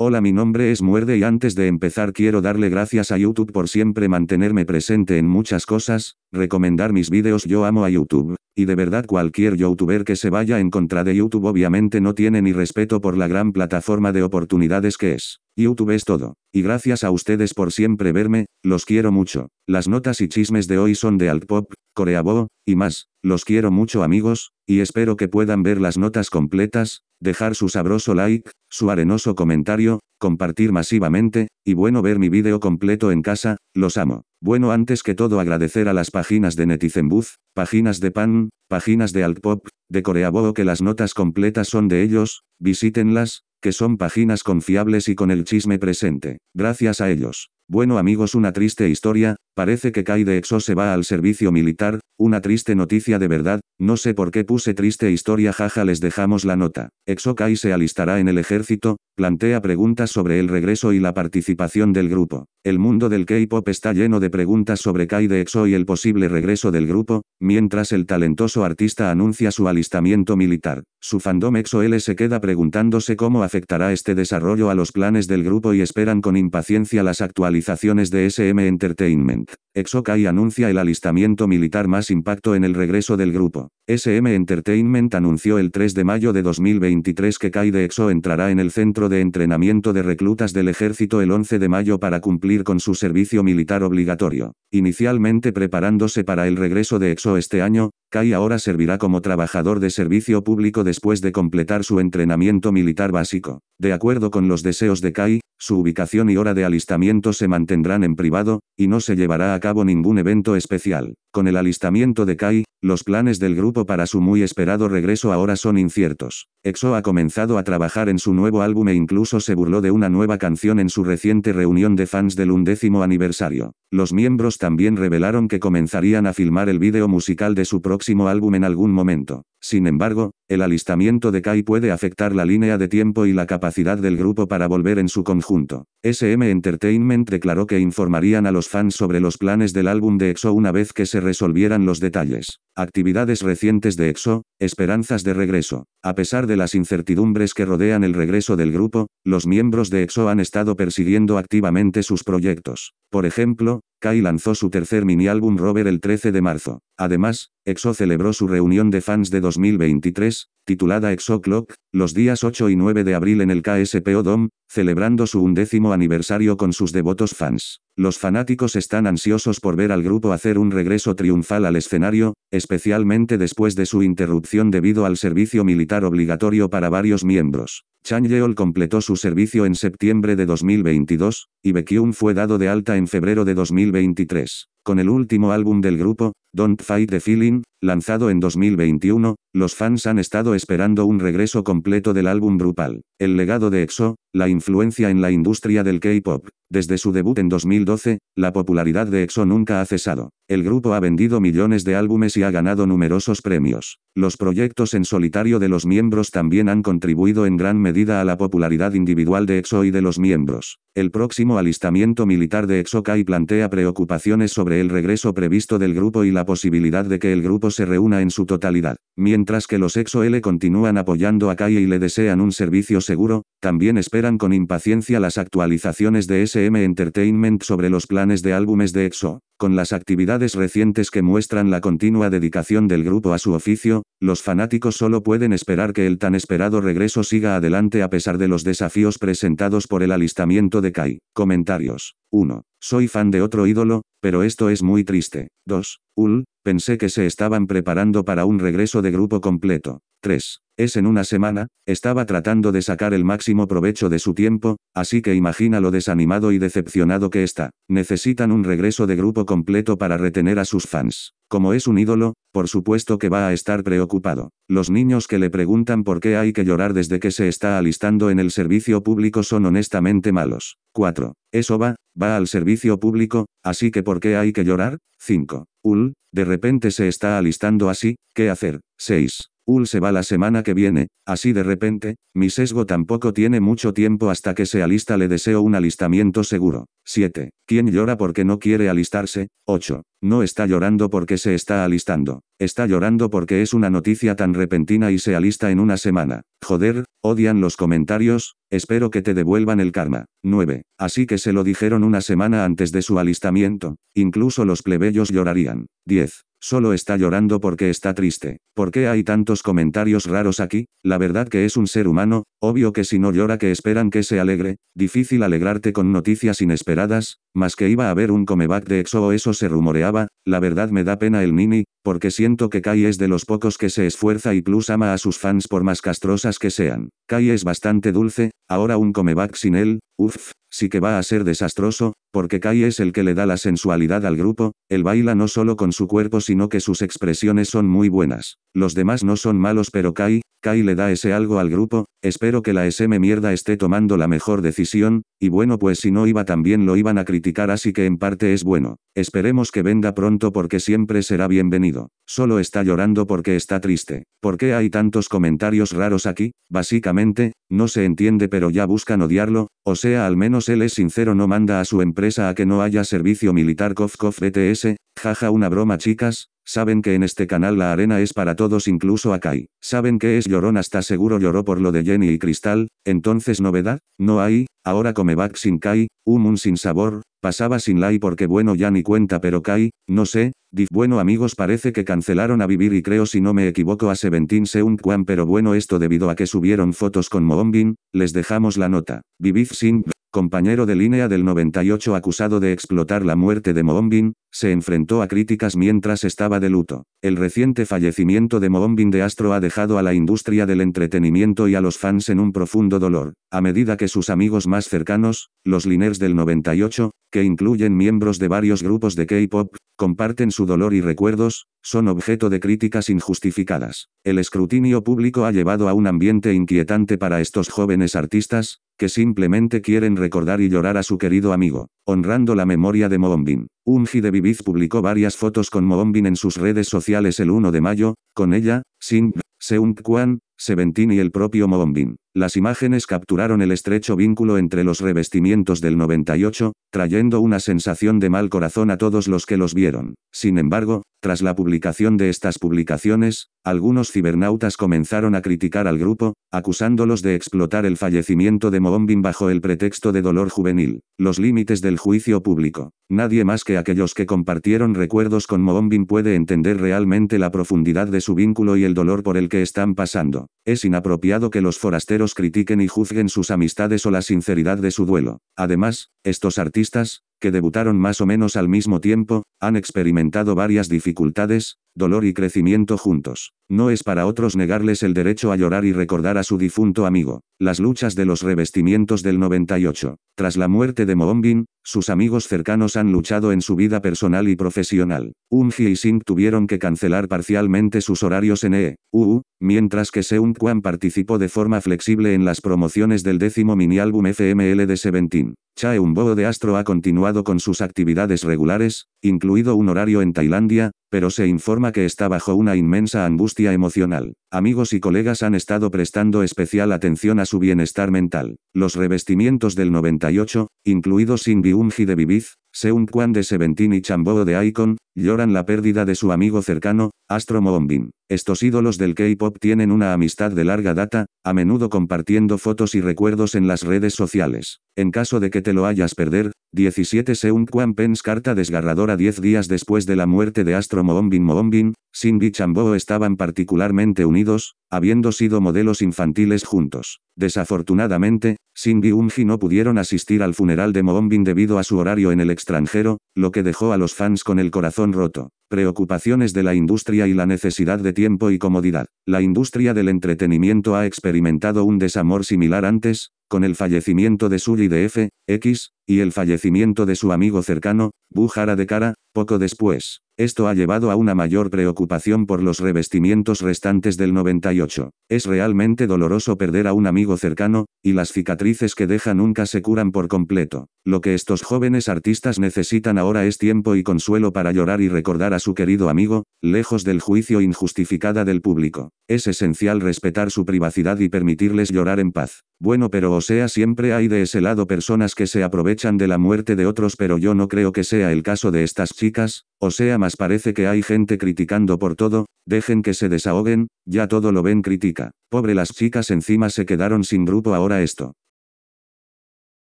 Hola mi nombre es Muerde y antes de empezar quiero darle gracias a YouTube por siempre mantenerme presente en muchas cosas, recomendar mis vídeos yo amo a YouTube, y de verdad cualquier youtuber que se vaya en contra de YouTube obviamente no tiene ni respeto por la gran plataforma de oportunidades que es. YouTube es todo. Y gracias a ustedes por siempre verme, los quiero mucho. Las notas y chismes de hoy son de Altpop, Coreabo, y más. Los quiero mucho amigos, y espero que puedan ver las notas completas, dejar su sabroso like, su arenoso comentario, compartir masivamente, y bueno ver mi video completo en casa, los amo. Bueno antes que todo agradecer a las páginas de Netizenbuzz, páginas de Pan, páginas de Altpop, de Coreabo que las notas completas son de ellos, visítenlas, que son páginas confiables y con el chisme presente, gracias a ellos. Bueno amigos una triste historia, parece que Kai de Exo se va al servicio militar, una triste noticia de verdad, no sé por qué puse triste historia jaja les dejamos la nota. Exo Kai se alistará en el ejército, plantea preguntas sobre el regreso y la participación del grupo. El mundo del K-pop está lleno de preguntas sobre Kai de EXO y el posible regreso del grupo, mientras el talentoso artista anuncia su alistamiento militar. Su fandom EXO-L se queda preguntándose cómo afectará este desarrollo a los planes del grupo y esperan con impaciencia las actualizaciones de SM Entertainment. EXO-Kai anuncia el alistamiento militar más impacto en el regreso del grupo. SM Entertainment anunció el 3 de mayo de 2023 que Kai de EXO entrará en el centro de entrenamiento de reclutas del ejército el 11 de mayo para cumplir con su servicio militar obligatorio. Inicialmente preparándose para el regreso de EXO este año, Kai ahora servirá como trabajador de servicio público de después de completar su entrenamiento militar básico. De acuerdo con los deseos de Kai, su ubicación y hora de alistamiento se mantendrán en privado, y no se llevará a cabo ningún evento especial. Con el alistamiento de Kai, los planes del grupo para su muy esperado regreso ahora son inciertos. EXO ha comenzado a trabajar en su nuevo álbum e incluso se burló de una nueva canción en su reciente reunión de fans del undécimo aniversario. Los miembros también revelaron que comenzarían a filmar el video musical de su próximo álbum en algún momento. Sin embargo, el alistamiento de Kai puede afectar la línea de tiempo y la capacidad del grupo para volver en su conjunto junto. SM Entertainment declaró que informarían a los fans sobre los planes del álbum de EXO una vez que se resolvieran los detalles. Actividades recientes de EXO, esperanzas de regreso. A pesar de las incertidumbres que rodean el regreso del grupo, los miembros de EXO han estado persiguiendo activamente sus proyectos. Por ejemplo, Kai lanzó su tercer mini álbum Rover el 13 de marzo. Además, EXO celebró su reunión de fans de 2023, titulada EXO Clock, los días 8 y 9 de abril en el KSPO Dome, celebrando su undécimo aniversario con sus devotos fans. Los fanáticos están ansiosos por ver al grupo hacer un regreso triunfal al escenario, especialmente después de su interrupción debido al servicio militar obligatorio para varios miembros. Chan Yeol completó su servicio en septiembre de 2022, y Baekhyun fue dado de alta en febrero de 2023. Con el último álbum del grupo, Don't Fight the Feeling, lanzado en 2021, los fans han estado esperando un regreso completo del álbum grupal. El legado de EXO, la influencia en la industria del K-pop, desde su debut en 2000 12, la popularidad de EXO nunca ha cesado. El grupo ha vendido millones de álbumes y ha ganado numerosos premios. Los proyectos en solitario de los miembros también han contribuido en gran medida a la popularidad individual de EXO y de los miembros. El próximo alistamiento militar de EXO Kai plantea preocupaciones sobre el regreso previsto del grupo y la posibilidad de que el grupo se reúna en su totalidad. Mientras que los EXO L continúan apoyando a Kai y le desean un servicio seguro, también esperan con impaciencia las actualizaciones de SM Entertainment sobre sobre los planes de álbumes de EXO, con las actividades recientes que muestran la continua dedicación del grupo a su oficio, los fanáticos solo pueden esperar que el tan esperado regreso siga adelante a pesar de los desafíos presentados por el alistamiento de Kai. Comentarios. 1. Soy fan de otro ídolo, pero esto es muy triste. 2. Ul, pensé que se estaban preparando para un regreso de grupo completo. 3 es en una semana, estaba tratando de sacar el máximo provecho de su tiempo, así que imagina lo desanimado y decepcionado que está. Necesitan un regreso de grupo completo para retener a sus fans. Como es un ídolo, por supuesto que va a estar preocupado. Los niños que le preguntan por qué hay que llorar desde que se está alistando en el servicio público son honestamente malos. 4. Eso va, va al servicio público, así que ¿por qué hay que llorar? 5. Ul, de repente se está alistando así, ¿qué hacer? 6. Ul se va la semana que viene, así de repente, mi sesgo tampoco tiene mucho tiempo hasta que se alista le deseo un alistamiento seguro. 7. ¿Quién llora porque no quiere alistarse? 8. No está llorando porque se está alistando. Está llorando porque es una noticia tan repentina y se alista en una semana. Joder, odian los comentarios, espero que te devuelvan el karma. 9. Así que se lo dijeron una semana antes de su alistamiento, incluso los plebeyos llorarían. 10. Solo está llorando porque está triste. ¿Por qué hay tantos comentarios raros aquí? La verdad que es un ser humano, obvio que si no llora que esperan que se alegre, difícil alegrarte con noticias inesperadas, más que iba a haber un comeback de EXO o eso se rumoreaba, la verdad me da pena el Nini, porque siento que Kai es de los pocos que se esfuerza y plus ama a sus fans por más castrosas que sean. Kai es bastante dulce, ahora un comeback sin él, Uf, sí que va a ser desastroso, porque Kai es el que le da la sensualidad al grupo, él baila no solo con su cuerpo sino que sus expresiones son muy buenas. Los demás no son malos pero Kai, Kai le da ese algo al grupo, espero que la SM mierda esté tomando la mejor decisión, y bueno pues si no iba también lo iban a criticar así que en parte es bueno, esperemos que venda pronto porque siempre será bienvenido, solo está llorando porque está triste, ¿por qué hay tantos comentarios raros aquí? Básicamente, no se entiende pero ya buscan odiarlo, o sea al menos él es sincero no manda a su empresa a que no haya servicio militar Kof Kof BTS, jaja una broma chicas, Saben que en este canal la arena es para todos incluso a Kai. Saben que es llorón hasta seguro lloró por lo de Jenny y Cristal, entonces novedad, no hay, ahora come back sin Kai, moon sin sabor, pasaba sin Lai porque bueno ya ni cuenta pero Kai, no sé, dif bueno amigos parece que cancelaron a vivir y creo si no me equivoco a Seventeen un cuan pero bueno esto debido a que subieron fotos con Moombin, les dejamos la nota. Vivid sin compañero de línea del 98 acusado de explotar la muerte de Moombin, se enfrentó a críticas mientras estaba de luto. El reciente fallecimiento de Moombin de Astro ha dejado a la industria del entretenimiento y a los fans en un profundo dolor, a medida que sus amigos más cercanos, los Liners del 98, que incluyen miembros de varios grupos de K-pop, comparten su dolor y recuerdos, son objeto de críticas injustificadas. El escrutinio público ha llevado a un ambiente inquietante para estos jóvenes artistas, que simplemente quieren recordar y llorar a su querido amigo, honrando la memoria de Moombin. Unji de Viviz publicó varias fotos con Moombin en sus redes sociales el 1 de mayo, con ella, Sing, Seung Kwan, Seventeen y el propio Moonbin. Las imágenes capturaron el estrecho vínculo entre los revestimientos del 98, trayendo una sensación de mal corazón a todos los que los vieron. Sin embargo, tras la publicación de estas publicaciones, algunos cibernautas comenzaron a criticar al grupo, acusándolos de explotar el fallecimiento de Mohombin bajo el pretexto de dolor juvenil, los límites del juicio público. Nadie más que aquellos que compartieron recuerdos con Moombin puede entender realmente la profundidad de su vínculo y el dolor por el que están pasando. Es inapropiado que los forasteros critiquen y juzguen sus amistades o la sinceridad de su duelo. Además, estos artistas, que debutaron más o menos al mismo tiempo, han experimentado varias dificultades, dolor y crecimiento juntos. No es para otros negarles el derecho a llorar y recordar a su difunto amigo. Las luchas de los revestimientos del 98. Tras la muerte de Moombin, sus amigos cercanos han luchado en su vida personal y profesional. Ji y Sing tuvieron que cancelar parcialmente sus horarios en E.U., mientras que Seung Kwan participó de forma flexible en las promociones del décimo mini álbum FML de Seventeen. Eun-boo de Astro ha continuado con sus actividades regulares, incluido un horario en Tailandia, pero se informa que está bajo una inmensa angustia emocional. Amigos y colegas han estado prestando especial atención a su bienestar mental. Los revestimientos del 98, incluidos Sinbiumji de Viviz, Seung Kwan de Seventeen y Chamboo de Icon, lloran la pérdida de su amigo cercano, Astro Moombin. Estos ídolos del K-pop tienen una amistad de larga data, a menudo compartiendo fotos y recuerdos en las redes sociales. En caso de que te lo hayas perder, 17 Seung Kwan Pens carta desgarradora 10 días después de la muerte de Astro Moombin Moombin, Sing y Chamboo estaban particularmente unidos, habiendo sido modelos infantiles juntos. Desafortunadamente, y Umji no pudieron asistir al funeral de Moombin debido a su horario en el extranjero, lo que dejó a los fans con el corazón roto. Preocupaciones de la industria y la necesidad de tiempo y comodidad. La industria del entretenimiento ha experimentado un desamor similar antes, con el fallecimiento de Suri de F, X, y el fallecimiento de su amigo cercano, Bujara de Cara, poco después. Esto ha llevado a una mayor preocupación por los revestimientos restantes del 98. Es realmente doloroso perder a un amigo cercano, y las cicatrices que deja nunca se curan por completo. Lo que estos jóvenes artistas necesitan ahora es tiempo y consuelo para llorar y recordar a su querido amigo, lejos del juicio injustificada del público. Es esencial respetar su privacidad y permitirles llorar en paz. Bueno pero o sea siempre hay de ese lado personas que se aprovechan de la muerte de otros pero yo no creo que sea el caso de estas chicas, o sea más parece que hay gente criticando por todo, dejen que se desahoguen, ya todo lo ven critica. Pobre las chicas encima se quedaron sin grupo ahora esto.